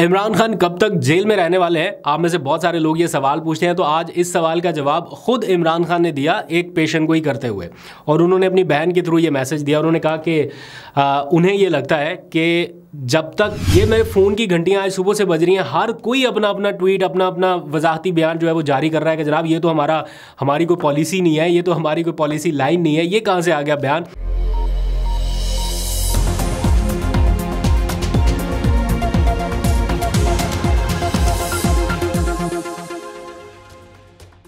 इमरान खान कब तक जेल में रहने वाले हैं आप में से बहुत सारे लोग ये सवाल पूछते हैं तो आज इस सवाल का जवाब खुद इमरान खान ने दिया एक पेशेंट को ही करते हुए और उन्होंने अपनी बहन के थ्रू ये मैसेज दिया उन्होंने कहा कि आ, उन्हें ये लगता है कि जब तक ये मेरे फ़ोन की घंटियाँ आज सुबह से बज रही हैं हर कोई अपना अपना ट्वीट अपना अपना वजाहती बयान जो है वो जारी कर रहा है कि जनाब ये तो हमारा हमारी कोई पॉलिसी नहीं है ये तो हमारी कोई पॉलिसी लाइन नहीं है ये कहाँ से आ गया बयान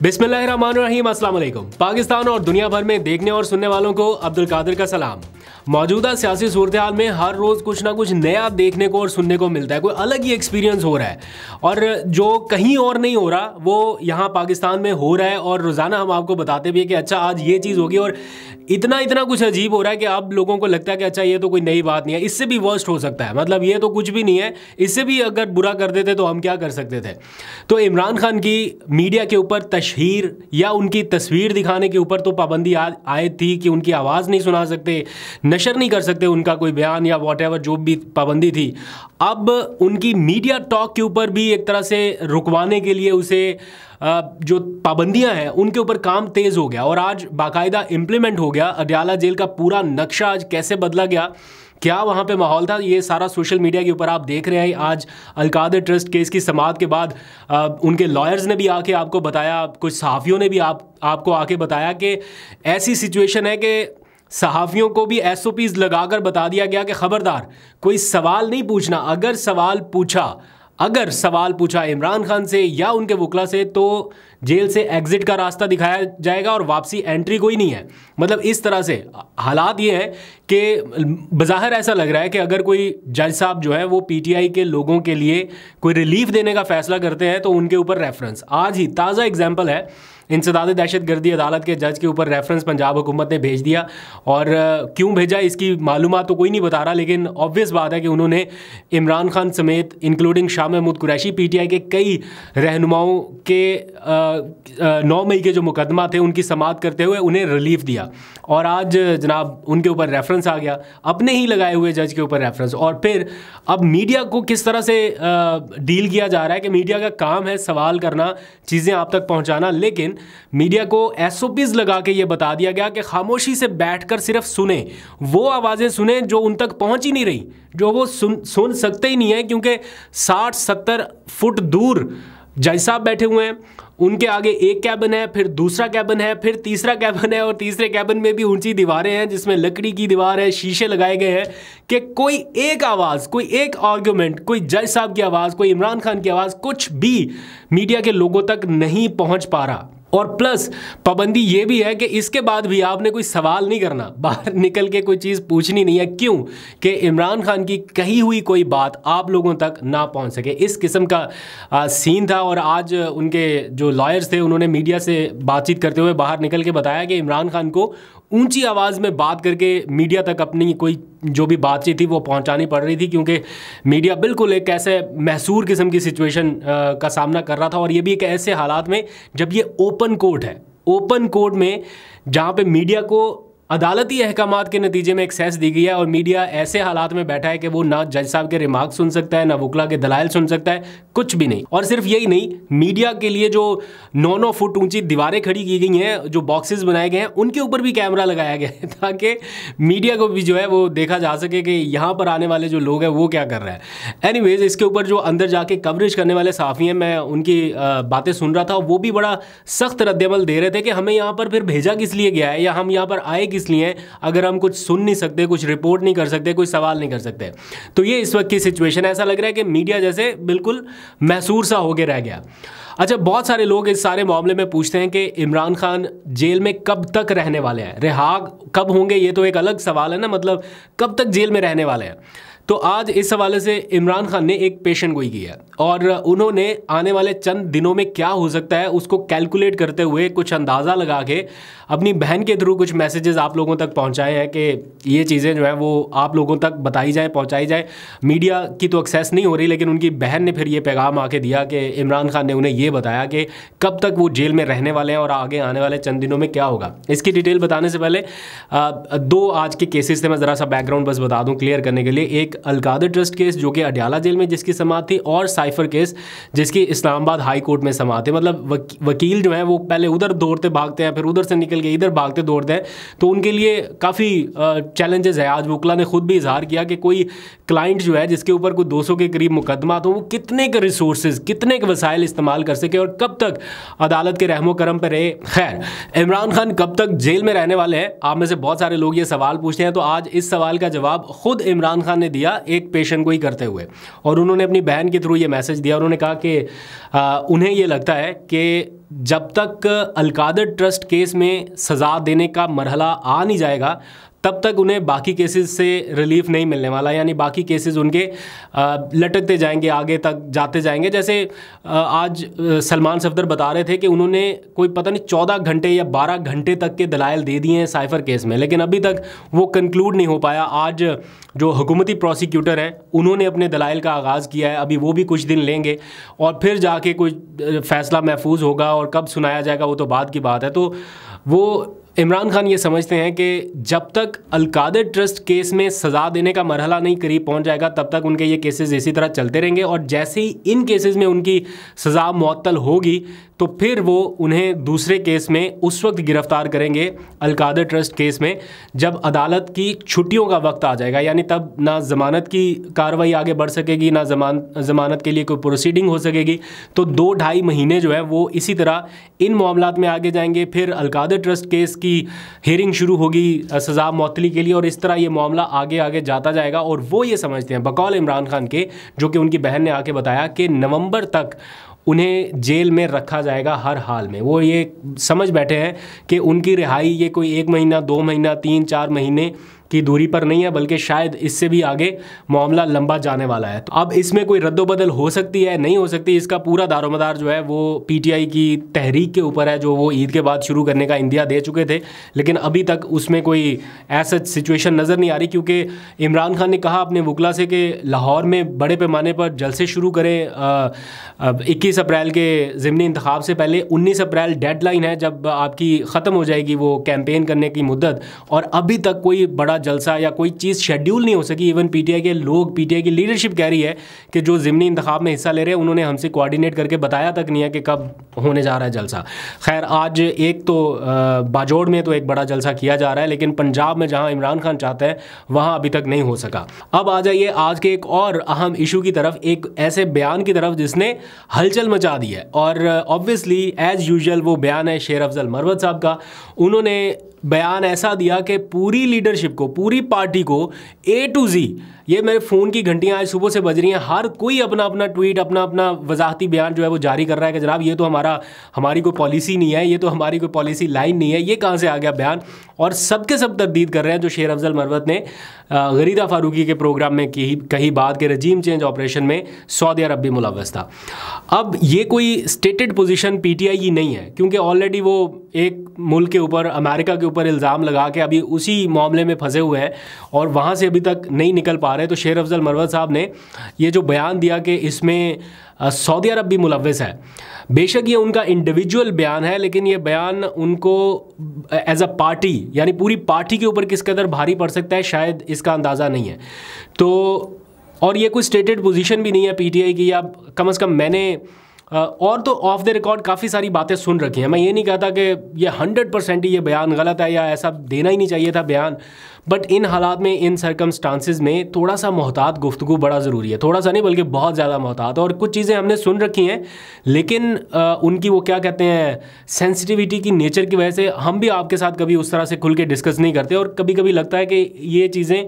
बिस्मिल्लाहिर्रहमानिर्रहीम अस्सलाम वालेकुम पाकिस्तान और दुनिया भर में देखने और सुनने वालों को अब्दुल कादिर का सलाम मौजूदा सियासी सूरत हाल में हर रोज़ कुछ ना कुछ नया देखने को और सुनने को मिलता है कोई अलग ही एक्सपीरियंस हो रहा है और जो कहीं और नहीं हो रहा वो यहाँ पाकिस्तान में हो रहा है और रोज़ाना हम आपको बताते भी हैं कि अच्छा आज ये चीज़ होगी और इतना इतना कुछ अजीब हो रहा है कि अब लोगों को लगता है कि अच्छा ये तो कोई नई बात नहीं है इससे भी वर्स्ट हो सकता है मतलब ये तो कुछ भी नहीं है इससे भी अगर बुरा कर देते तो हम क्या कर सकते थे तो इमरान खान की मीडिया के ऊपर तश तस्वीर या उनकी तस्वीर दिखाने के ऊपर तो पाबंदी आए थी कि उनकी आवाज़ नहीं सुना सकते नशर नहीं कर सकते उनका कोई बयान या वॉट जो भी पाबंदी थी अब उनकी मीडिया टॉक के ऊपर भी एक तरह से रुकवाने के लिए उसे जो पाबंदियां हैं उनके ऊपर काम तेज हो गया और आज बाकायदा इम्प्लीमेंट हो गया अडियाला जेल का पूरा नक्शा आज कैसे बदला गया क्या वहाँ पे माहौल था ये सारा सोशल मीडिया के ऊपर आप देख रहे हैं आज अलकादर ट्रस्ट केस की समाप्त के बाद आ, उनके लॉयर्स ने भी आके आपको बताया कुछ सहाफ़ियों ने भी आप आपको आके बताया कि ऐसी सिचुएशन है कि सहाफ़ियों को भी एस लगाकर बता दिया गया कि ख़बरदार कोई सवाल नहीं पूछना अगर सवाल पूछा अगर सवाल पूछा इमरान खान से या उनके वकला से तो जेल से एग्जिट का रास्ता दिखाया जाएगा और वापसी एंट्री कोई नहीं है मतलब इस तरह से हालात ये हैं कि बाहर ऐसा लग रहा है कि अगर कोई जज साहब जो है वो पीटीआई के लोगों के लिए कोई रिलीफ देने का फैसला करते हैं तो उनके ऊपर रेफरेंस आज ही ताज़ा एग्जाम्पल है इंसदाद दहशत गर्दी अदालत के जज के ऊपर रेफरेंस पंजाब हुकूमत ने भेज दिया और क्यों भेजा इसकी मालूम तो कोई नहीं बता रहा लेकिन ऑब्वियस बात है कि उन्होंने इमरान खान समेत including Shah Mahmood Qureshi P T I के कई रहनुमाओं के नौ मई के जो मुकदमा थे उनकी समात करते हुए उन्हें रिलीफ दिया और आज जनाब उनके ऊपर रेफरेंस आ गया अपने ही लगाए हुए जज के ऊपर रेफरेंस और फिर अब मीडिया को किस तरह से डील किया जा रहा है कि मीडिया का काम है सवाल करना चीज़ें आप तक पहुंचाना लेकिन मीडिया को एस लगा के ये बता दिया गया कि खामोशी से बैठकर सिर्फ सुने वो आवाज़ें सुने जो उन तक पहुंच ही नहीं रही जो वो सुन सुन सकते ही नहीं है क्योंकि 60-70 फुट दूर जज साहब बैठे हुए हैं उनके आगे एक कैबिन है फिर दूसरा कैबन है फिर तीसरा कैबन है और तीसरे कैबिन में भी ऊंची दीवारें हैं जिसमें लकड़ी की दीवार है शीशे लगाए गए हैं कि कोई एक आवाज़ कोई एक आर्ग्यूमेंट कोई जज साहब की आवाज़ कोई इमरान खान की आवाज़ कुछ भी मीडिया के लोगों तक नहीं पहुंच पा रहा और प्लस पाबंदी ये भी है कि इसके बाद भी आपने कोई सवाल नहीं करना बाहर निकल के कोई चीज़ पूछनी नहीं है क्यों कि इमरान खान की कही हुई कोई बात आप लोगों तक ना पहुंच सके इस किस्म का आ, सीन था और आज उनके जो लॉयर्स थे उन्होंने मीडिया से बातचीत करते हुए बाहर निकल के बताया कि इमरान खान को ऊंची आवाज़ में बात करके मीडिया तक अपनी कोई जो भी बातचीत थी वो पहुंचानी पड़ रही थी क्योंकि मीडिया बिल्कुल एक ऐसे महसूर किस्म की सिचुएशन का सामना कर रहा था और ये भी एक ऐसे हालात में जब ये ओपन कोर्ट है ओपन कोर्ट में जहाँ पे मीडिया को अदालती अहकाम के नतीजे में एक्सेस दी गई है और मीडिया ऐसे हालात में बैठा है कि वो ना जज साहब के रिमार्क सुन सकता है ना वकला के दलाइल सुन सकता है कुछ भी नहीं और सिर्फ यही नहीं मीडिया के लिए जो नौ नौ फुट ऊंची दीवारें खड़ी की गई हैं जो बॉक्सेस बनाए गए हैं उनके ऊपर भी कैमरा लगाया गया है ताकि मीडिया को भी जो है वो देखा जा सके कि यहाँ पर आने वाले जो लोग हैं वो क्या कर रहे हैं एनी इसके ऊपर जो अंदर जाके कवरेज करने वाले साफ़ी हैं मैं उनकी बातें सुन रहा था वो भी बड़ा सख्त रद्दमल दे रहे थे कि हमें यहाँ पर फिर भेजा किस लिए गया है या हम यहाँ पर आए किस किस लिए अगर हम कुछ सुन नहीं सकते कुछ रिपोर्ट नहीं कर सकते कोई सवाल नहीं कर सकते तो ये इस वक्त की सिचुएशन ऐसा लग रहा है कि मीडिया जैसे बिल्कुल महसूर सा होकर रह गया अच्छा बहुत सारे लोग इस सारे मामले में पूछते हैं कि इमरान खान जेल में कब तक रहने वाले हैं रिहा कब होंगे ये तो एक अलग सवाल है ना मतलब कब तक जेल में रहने वाले हैं तो आज इस हवाले से इमरान खान ने एक पेशन गोई की है और उन्होंने आने वाले चंद दिनों में क्या हो सकता है उसको कैलकुलेट करते हुए कुछ अंदाज़ा लगा के अपनी बहन के थ्रू कुछ मैसेजेस आप लोगों तक पहुंचाए हैं कि ये चीज़ें जो है वो आप लोगों तक बताई जाए पहुंचाई जाए मीडिया की तो एक्सेस नहीं हो रही लेकिन उनकी बहन ने फिर ये पैगाम आके दिया कि इमरान खान ने उन्हें ये बताया कि कब तक वो जेल में रहने वाले हैं और आगे आने वाले चंद दिनों में क्या होगा इसकी डिटेल बताने से पहले दो आज के केसेस थे मैं ज़रा सा बैकग्राउंड बस बता दूँ क्लियर करने के लिए एक अलगादर ट्रस्ट केस जो कि अडियाला जेल में जिसकी समाप्त थी और साइफर केस जिसकी इस्लामाबाद हाई कोर्ट में समाप्त थी मतलब वकील जो है वो पहले उधर दौड़ते भागते हैं फिर उधर से निकल के इधर भागते दौड़ते हैं तो उनके लिए काफ़ी चैलेंजेस है आज वकला ने खुद भी इजहार किया कि कोई क्लाइंट जो है जिसके ऊपर कोई दो के करीब मुकदमा तो वो कितने के रिसोर्स कितने के वसाइल इस्तेमाल कर सके और कब तक अदालत के रहमो करम पर रहे खैर इमरान खान कब तक जेल में रहने वाले हैं आप में से बहुत सारे लोग ये सवाल पूछते हैं तो आज इस सवाल का जवाब खुद इमरान खान ने दिया दिया एक पेशेंट को ही करते हुए और उन्होंने अपनी बहन के थ्रू ये मैसेज दिया उन्होंने कहा कि आ, उन्हें ये लगता है कि जब तक अलकादर ट्रस्ट केस में सज़ा देने का मरहला आ नहीं जाएगा तब तक उन्हें बाकी केसेस से रिलीफ नहीं मिलने वाला यानी बाकी केसेस उनके लटकते जाएंगे आगे तक जाते जाएंगे जैसे आज सलमान सफदर बता रहे थे कि उन्होंने कोई पता नहीं चौदह घंटे या बारह घंटे तक के दलायल दे दिए हैं साइफर केस में लेकिन अभी तक वो कंक्लूड नहीं हो पाया आज जो हुकूमती प्रोसिक्यूटर हैं उन्होंने अपने दलायल का आगाज़ किया है अभी वो भी कुछ दिन लेंगे और फिर जाके कोई फैसला महफूज होगा और कब सुनाया जाएगा वो तो बाद की बात है तो वो इमरान खान ये समझते हैं कि जब तक अलकादर ट्रस्ट केस में सज़ा देने का मरहला नहीं करीब पहुंच जाएगा तब तक उनके ये केसेस इसी तरह चलते रहेंगे और जैसे ही इन केसेस में उनकी सज़ा मअतल होगी तो फिर वो उन्हें दूसरे केस में उस वक्त गिरफ्तार करेंगे अलकादर ट्रस्ट केस में जब अदालत की छुट्टियों का वक्त आ जाएगा यानी तब ना ज़मानत की कार्रवाई आगे बढ़ सकेगी ना जमान ज़मानत के लिए कोई प्रोसीडिंग हो सकेगी तो दो ढाई महीने जो है वो इसी तरह इन मामला में आगे जाएंगे फिर अलकादर ट्रस्ट केस की हेयरिंग शुरू होगी सजा मौतली के लिए और इस तरह ये मामला आगे आगे जाता जाएगा और वो ये समझते हैं बकौल इमरान खान के जो कि उनकी बहन ने आके बताया कि नवंबर तक उन्हें जेल में रखा जाएगा हर हाल में वो ये समझ बैठे हैं कि उनकी रिहाई ये कोई एक महीना दो महीना तीन चार महीने की दूरी पर नहीं है बल्कि शायद इससे भी आगे मामला लंबा जाने वाला है तो अब इसमें कोई रद्दोबदल हो सकती है नहीं हो सकती इसका पूरा दारोमदार जो है वो पीटीआई की तहरीक के ऊपर है जो वो ईद के बाद शुरू करने का इंदिया दे चुके थे लेकिन अभी तक उसमें कोई ऐसा सिचुएशन नज़र नहीं आ रही क्योंकि इमरान खान ने कहा अपने वकला से कि लाहौर में बड़े पैमाने पर जलसे शुरू करें इक्कीस अप्रैल के ज़मनी इंतखब से पहले उन्नीस अप्रैल डेड है जब आपकी ख़त्म हो जाएगी वो कैंपेन करने की मुद्दत और अभी तक कोई बड़ा जलसा या कोई चीज़ शेड्यूल नहीं हो सकी इवन पीटीआई के लोग पीटीआई की लीडरशिप कह रही है कि जो ज़िमनी इंतखाब में हिस्सा ले रहे हैं उन्होंने हमसे कोऑर्डिनेट करके बताया तक नहीं है कि कब होने जा रहा है जलसा खैर आज एक तो बाजोड़ में तो एक बड़ा जलसा किया जा रहा है लेकिन पंजाब में जहाँ इमरान खान चाहते हैं वहाँ अभी तक नहीं हो सका अब आ जाइए आज के एक और अहम इशू की तरफ एक ऐसे बयान की तरफ जिसने हलचल मचा दी है और ऑब्वियसली एज यूजल वो बयान है शेर अफजल मरवत साहब का उन्होंने बयान ऐसा दिया कि पूरी लीडरशिप को पूरी पार्टी को ए टू जी ये मेरे फ़ोन की घंटियाँ आज सुबह से बज रही हैं हर कोई अपना अपना ट्वीट अपना अपना वजाहती बयान जो है वो जारी कर रहा है कि जनाब ये तो हमारा हमारी कोई पॉलिसी नहीं है ये तो हमारी कोई पॉलिसी लाइन नहीं है ये कहाँ से आ गया बयान और सबके सब तरदीद कर रहे हैं जो शेर अफजल मरवत ने गरीदा फारूकी के प्रोग्राम में की कही बाद के रजीम चेंज ऑपरेशन में सऊदी अरब भी मुलवस था अब ये कोई स्टेटेड पोजीशन पीटीआई की नहीं है क्योंकि ऑलरेडी वो एक मुल्क के ऊपर अमेरिका के ऊपर इल्ज़ाम लगा के अभी उसी मामले में फंसे हुए हैं और वहाँ से अभी तक नहीं निकल पा रहे तो शेर अफजल मरवत साहब ने ये जो बयान दिया कि इसमें सऊदी अरब भी मुलविस है बेशक ये उनका इंडिविजुअल बयान है लेकिन ये बयान उनको एज अ पार्टी यानी पूरी पार्टी के ऊपर किस कदर भारी पड़ सकता है शायद इसका अंदाज़ा नहीं है तो और ये कोई स्टेटेड पोजीशन भी नहीं है पीटीआई की या कम अज़ कम मैंने और तो ऑफ द रिकॉर्ड काफ़ी सारी बातें सुन रखी हैं मैं ये नहीं कहता कि ये हंड्रेड परसेंट ये बयान गलत है या ऐसा देना ही नहीं चाहिए था बयान बट इन हालात में इन सरकमस्टांसिस में थोड़ा सा मोहतात गुफ्तु बड़ा ज़रूरी है थोड़ा सा नहीं बल्कि बहुत ज़्यादा मोहतात और कुछ चीज़ें हमने सुन रखी हैं लेकिन आ, उनकी वो क्या कहते हैं सेंसिटिविटी की नेचर की वजह से हम भी आपके साथ कभी उस तरह से खुल के डिस्कस नहीं करते और कभी कभी लगता है कि ये चीज़ें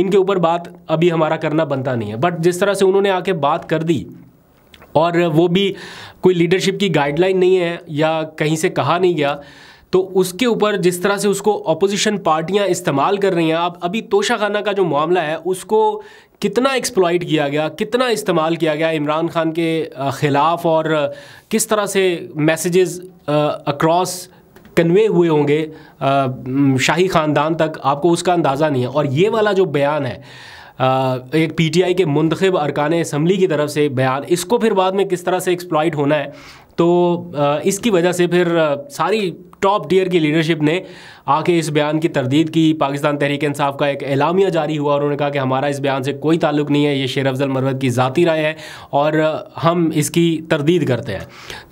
इनके ऊपर बात अभी हमारा करना बनता नहीं है बट जिस तरह से उन्होंने आके बात कर दी और वो भी कोई लीडरशिप की गाइडलाइन नहीं है या कहीं से कहा नहीं गया तो उसके ऊपर जिस तरह से उसको अपोजिशन पार्टियां इस्तेमाल कर रही हैं आप अभी तोशाखाना का जो मामला है उसको कितना एक्सप्लॉइट किया गया कितना इस्तेमाल किया गया इमरान खान के ख़िलाफ़ और किस तरह से मैसेजेस अक्रॉस कन्वे हुए होंगे शाही ख़ानदान तक आपको उसका अंदाज़ा नहीं है और ये वाला जो बयान है एक पीटीआई के मुंतब अरकान इसम्बली की तरफ से बयान इसको फिर बाद में किस तरह से एक्सप्लॉइट होना है तो इसकी वजह से फिर सारी टॉप टीयर की लीडरशिप ने आके इस बयान की तरदीद की पाकिस्तान तहरीक इंसाफ का एक एलामिया जारी हुआ और उन्होंने कहा कि हमारा इस बयान से कोई ताल्लुक नहीं है ये शेर अफजल मरवत की ज़ाती राय है और हम इसकी तरदीद करते हैं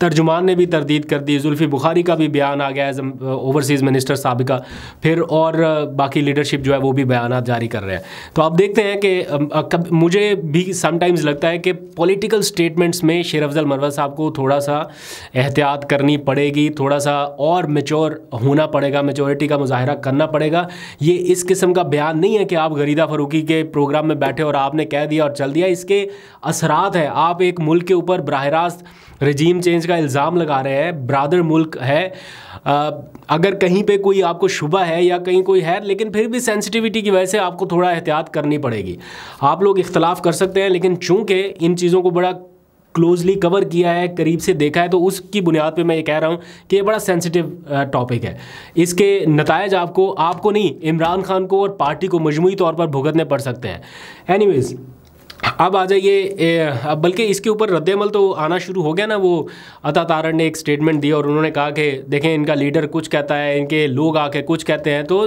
तर्जुमान ने भी तरदीद कर दी जुल्फ़ी बुखारी का भी बयान आ गया एज ओवरसीज़ मिनिस्टर सबका फिर और बाकी लीडरशिप जो है वो भी बयान जारी कर रहे हैं तो आप देखते हैं कि मुझे भी समटाइम्स लगता है कि पोलिटिकल स्टेटमेंट्स में शेर अफजल मरवत साहब को थोड़ा सा एहतियात करनी पड़ेगी थोड़ा सा और मेच्योर होना पड़ेगा मेचोरिटी का मुजाहरा करना पड़ेगा ये इस किस्म का बयान नहीं है कि आप गरीदा फरूकी के प्रोग्राम में बैठे और आपने कह दिया और चल दिया इसके असरात है आप एक मुल्क के ऊपर बरह रास्त रजीम चेंज का इल्ज़ाम लगा रहे हैं ब्रादर मुल्क है आ, अगर कहीं पे कोई आपको शुबा है या कहीं कोई है लेकिन फिर भी सेंसिटिविटी की वजह से आपको थोड़ा एहतियात करनी पड़ेगी आप लोग इख्तलाफ कर सकते हैं लेकिन चूंकि इन चीज़ों को बड़ा क्लोजली कवर किया है करीब से देखा है तो उसकी बुनियाद पे मैं ये कह रहा हूँ कि ये बड़ा सेंसिटिव टॉपिक है इसके नतज आपको आपको नहीं इमरान खान को और पार्टी को मजमू तौर पर भुगतने पड़ सकते हैं एनीवेज़ अब आ जाइए अब बल्कि इसके ऊपर रद्दमल तो आना शुरू हो गया ना वो अता तारण ने एक स्टेटमेंट दिया और उन्होंने कहा कि देखें इनका लीडर कुछ कहता है इनके लोग आके कुछ कहते हैं तो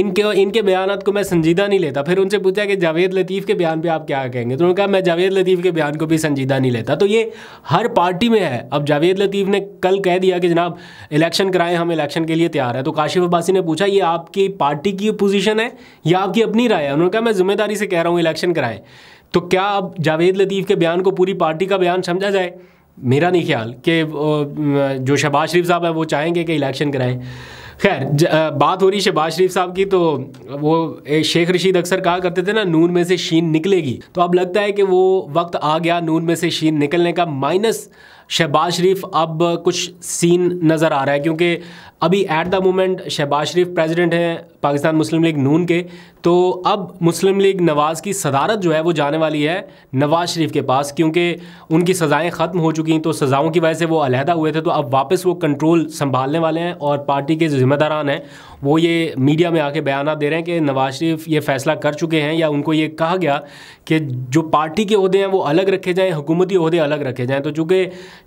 इनके इनके बयान को मैं संजीदा नहीं लेता फिर उनसे पूछा कि जावेद लतीफ़ के बयान पर आप क्या कहेंगे तो उन्होंने कहा मैं जावेद लतीफ़ के बयान को भी संजीदा नहीं लेता तो ये हर पार्टी में है अब जावेद लतीफ़ ने कल कह दिया कि जनाब इलेक्शन कराएं हम इलेक्शन के लिए तैयार है तो काशिफ अब्बासी ने पूछा ये आपकी पार्टी की पोजिशन है या आपकी अपनी राय है उन्होंने कहा मैं जिम्मेदारी से कह रहा हूँ इलेक्शन कराएँ तो क्या अब जावेद लतीफ़ के बयान को पूरी पार्टी का बयान समझा जाए मेरा नहीं ख्याल कि जो शहबाज शरीफ साहब हैं वो चाहेंगे कि इलेक्शन कराएं खैर बात हो रही शहबाज शरीफ साहब की तो वो शेख रशीद अक्सर कहा करते थे ना नून में से शीन निकलेगी तो अब लगता है कि वो वक्त आ गया नून में से शीन निकलने का माइनस शहबाज शरीफ अब कुछ सीन नज़र आ रहा है क्योंकि अभी at the moment Shahbaz Sharif president हैं पाकिस्तान मुस्लिम लीग नून के तो अब मुस्लिम लीग नवाज़ की सदारत जो है वो जाने वाली है नवाज़ शरीफ के पास क्योंकि उनकी सज़ाएँ ख़त्म हो चुकी हैं तो सज़ाओं की वजह से वो अलहदा हुए थे तो अब वापस वो कंट्रोल संभालने वाले हैं और पार्टी के जो जिम्मेदारान हैं वो ये मीडिया में आके बयान दे रहे हैं कि नवाज़ शरीफ ये फ़ैसला कर चुके हैं या उनको ये कहा गया कि जो पार्टी के अहदे हैं वो अलग रखे जाएँ हुकूमती अहदे अलग रखे जाएँ तो चूँकि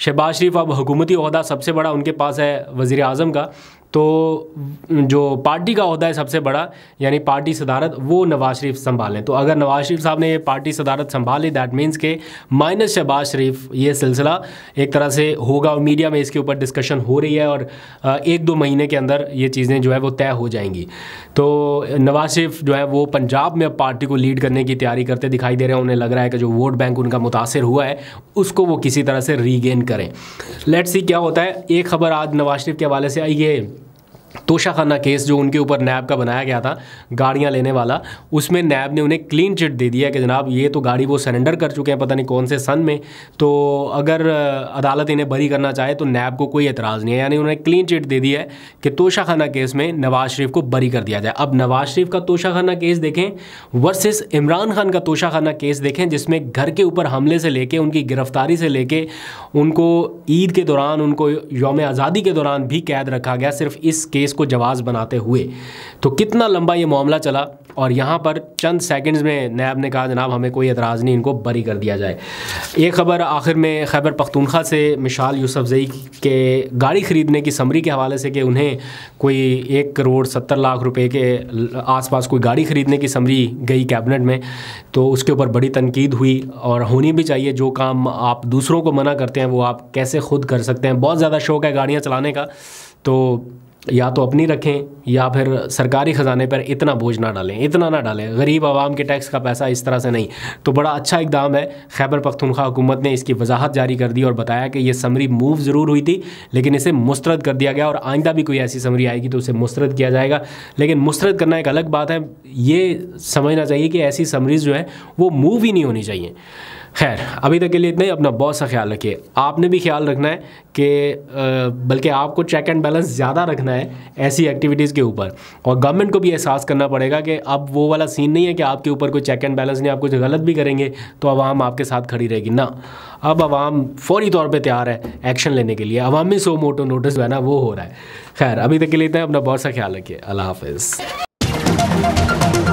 शहबाज शरीफ अब हुकूमती अहदा सबसे बड़ा उनके पास है वज़ी अजम का तो जो पार्टी का होता है सबसे बड़ा यानी पार्टी सदारत वो नवाज शरीफ संभालें तो अगर नवाज शरीफ साहब ने पार्टी सदारत संभाली दैट मीन्स के माइनस शहबाज शरीफ ये सिलसिला एक तरह से होगा और मीडिया में इसके ऊपर डिस्कशन हो रही है और एक दो महीने के अंदर ये चीज़ें जो है वो तय हो जाएंगी तो नवाज शरीफ जो है वो पंजाब में पार्टी को लीड करने की तैयारी करते दिखाई दे रहे हैं उन्हें लग रहा है कि जो वोट बैंक उनका मुतासर हुआ है उसको वो किसी तरह से रीगेन करें लेट्स सी क्या होता है एक खबर आज नवाज शरीफ के हवाले से आई है तोशाखाना केस जो उनके ऊपर नैब का बनाया गया था गाड़ियाँ लेने वाला उसमें नैब ने उन्हें क्लीन चिट दे दिया कि जनाब ये तो गाड़ी वो सरेंडर कर चुके हैं पता नहीं कौन से सन में तो अगर अदालत इन्हें बरी करना चाहे तो नैब को कोई एतराज़ नहीं है यानी उन्हें क्लीन चिट दे दी है कि तोशाखाना केस में नवाज शरीफ को बरी कर दिया जाए अब नवाज शरीफ का तोशाखाना केस देखें वर्सेस इमरान खान का तोशाखाना केस देखें जिसमें घर के ऊपर हमले से लेके उनकी गिरफ्तारी से लेके उनको ईद के दौरान उनको योम आज़ादी के दौरान भी कैद रखा गया सिर्फ इस केस को जवाब बनाते हुए तो कितना लंबा ये मामला चला और यहाँ पर चंद सेकंड्स में नैब ने कहा जनाब हमें कोई एतराज़ नहीं इनको बरी कर दिया जाए ये खबर आखिर में खैबर पख्तूनख्वा से मिशाल जई के गाड़ी ख़रीदने की समरी के हवाले से कि उन्हें कोई एक करोड़ सत्तर लाख रुपए के आसपास कोई गाड़ी ख़रीदने की समरी गई कैबिनेट में तो उसके ऊपर बड़ी तनकीद हुई और होनी भी चाहिए जो काम आप दूसरों को मना करते हैं वो आप कैसे खुद कर सकते हैं बहुत ज़्यादा शौक है गाड़ियाँ चलाने का तो या तो अपनी रखें या फिर सरकारी ख़जाने पर इतना बोझ ना डालें इतना ना डालें गरीब आवाम के टैक्स का पैसा इस तरह से नहीं तो बड़ा अच्छा इकदाम है खैबर पख्तनख्वा हुकूमत ने इसकी वजाहत जारी कर दी और बताया कि यह समरी मूव ज़रूर हुई थी लेकिन इसे मुस्रद कर दिया गया और आइंदा भी कोई ऐसी समरी आएगी तो उसे मुस्रद किया जाएगा लेकिन मुस्रद करना एक अलग बात है ये समझना चाहिए कि ऐसी समरीज़ जो है वो मूव ही नहीं होनी चाहिए खैर अभी तक के लिए इतना ही अपना बहुत सा ख्याल रखिए आपने भी ख्याल रखना है कि बल्कि आपको चेक एंड बैलेंस ज़्यादा रखना है ऐसी एक्टिविटीज़ के ऊपर और गवर्नमेंट को भी एहसास करना पड़ेगा कि अब वो वाला सीन नहीं है कि आपके ऊपर कोई चेक एंड बैलेंस नहीं आप कुछ गलत भी करेंगे तो आवाम आपके साथ खड़ी रहेगी ना अब आवाम फौरी तौर पर तैयार है एक्शन लेने के लिए अवामी सो मोटो नोटिस जो है ना वो हो रहा है खैर अभी तक के लिए इतना अपना बहुत सा ख्याल रखिए अल्लाह हाफ